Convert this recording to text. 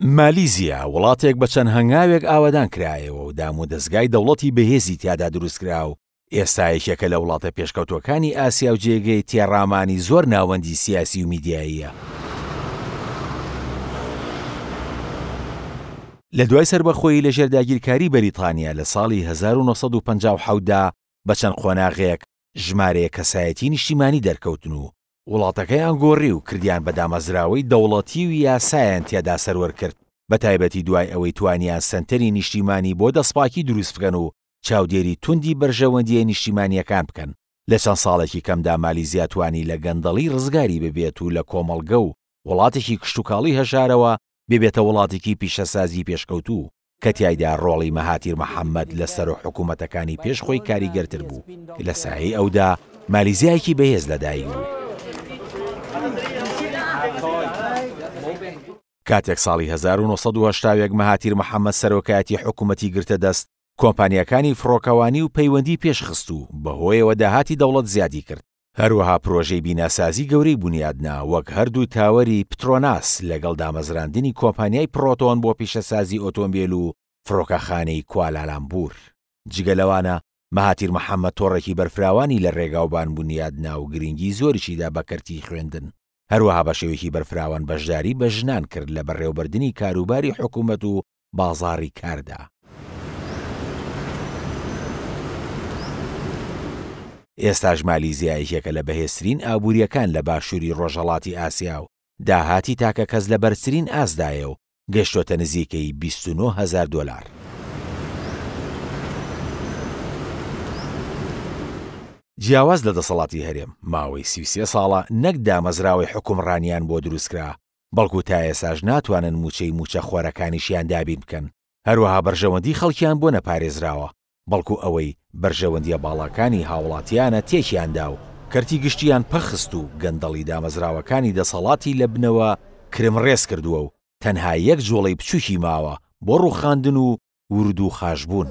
مالیزیا وڵاتێک بە چەند هەنگاوێک ئاوادان کرایەوە و دام و دەستگای دەوڵەتی بەهێزی تیادا دروستکرا و ئێستایشەکە لە وڵاتە پێشکەوتەکانی ئاسیا و جێگەی تێڕامانی زۆر ناوەندی سیاسی و میدیاییە. لە دوای سربەخۆی لە ژێرداگیرکاری بەریتانیا لە ساڵی 1950دا بە چەند خۆناغێک ژمارەیە کەسایەتی نیشتیمانی دەرکەوتن و وڵاتەکەیان گۆڕی و کردیان بە دامەزراوەی دەوڵەتی و یاسایان تێدا سەرەر کرد بە تایبەتی دوای ئەوەی توانیان سنتەری نیشتیمانی بۆ دەسپاکی دروست بکەن و چاودێری توندی بەرژەوەندیە نیشتیمانیەکان بکەن لە چەند ساڵێکی کەمدا مالی زیاتوانی لە گەندەڵی ڕزگاری ببێت و لە کۆمەڵگە و وڵاتێکی کشتتوکاڵی هەژارەوە ببێتە وڵاتێکی پیشەسازی پێشکەوتوو کە تایدا ڕۆڵی مەهاتیر محەممەد لەسەر و حکوومەتەکانی پێشخۆی کاریگەرتر بوو لە سایی ئەودا مالیزیایکی بەهێز لەدایک بوو. کاتێک ساڵی 1970 مەهاتیر محەممەد سەرۆکایەتی حکوومەتی گرتە دەست کۆمپانیەکانی فڕۆکەوانی و پەیوەندی پێشخست و بەهۆیەوە داهاتی دەوڵەت زیادی کرد هەروەها پرۆژەی بیناسازی گەورەی بنیادنا وەک هەردوو تاوەری پترۆناس لەگەڵ دامەزراندنی کۆمپانیای پرۆتۆن بۆ پیشەسازی ئۆتۆمبیل و فڕۆکەخانەی کوالالامبور جگە لەوانە مەهاتیر محەممە تۆڕێکی بەرفراوانی لە ڕێگاوبان بنیاد ناو گرنگی زۆریشیدا بەکەرتی خوێندن هەروەها بە شێوێکی بەرفراوان بەشداری بە ژنان کرد لە بەڕێوبردننی کاروباری حکوومەت و بازاری کاردا. ئێستاژ مالیزیایەکە لە بەهێسترین ئابوووریەکان لە باشووری ڕۆژەڵاتی ئاسیا و داهاتی تاکە کەس لە بەرترین ئازدایە و گەشتۆتە نزیکەی 29 هزار دلار. جیاواز لە دەسەڵاتی هەرێم ماوەی سیسیە ساڵە نەک دامەزراوی حکومڕانیان بۆ دروستکرا بەڵکو تا ئێساژ ناتوانن موچەی موچە خۆرەکانیشیان دابین بکەن هەروەها بەرژەوەندی خەڵکیان بۆ نەپارێزراوە بەڵکو ئەوەی بەرژەوەندیە باڵاکانی هاوڵاتیانە تێکیاندا و کەرتی گشتیان پەخست و گەندەڵی دامەزراوەکانی دەسەڵاتی لە بنەوە کرمڕێز کردووە و تەنها یەک جۆڵی بچووکی ماوە بۆ ڕووخاندن و ورد و خاش بوون.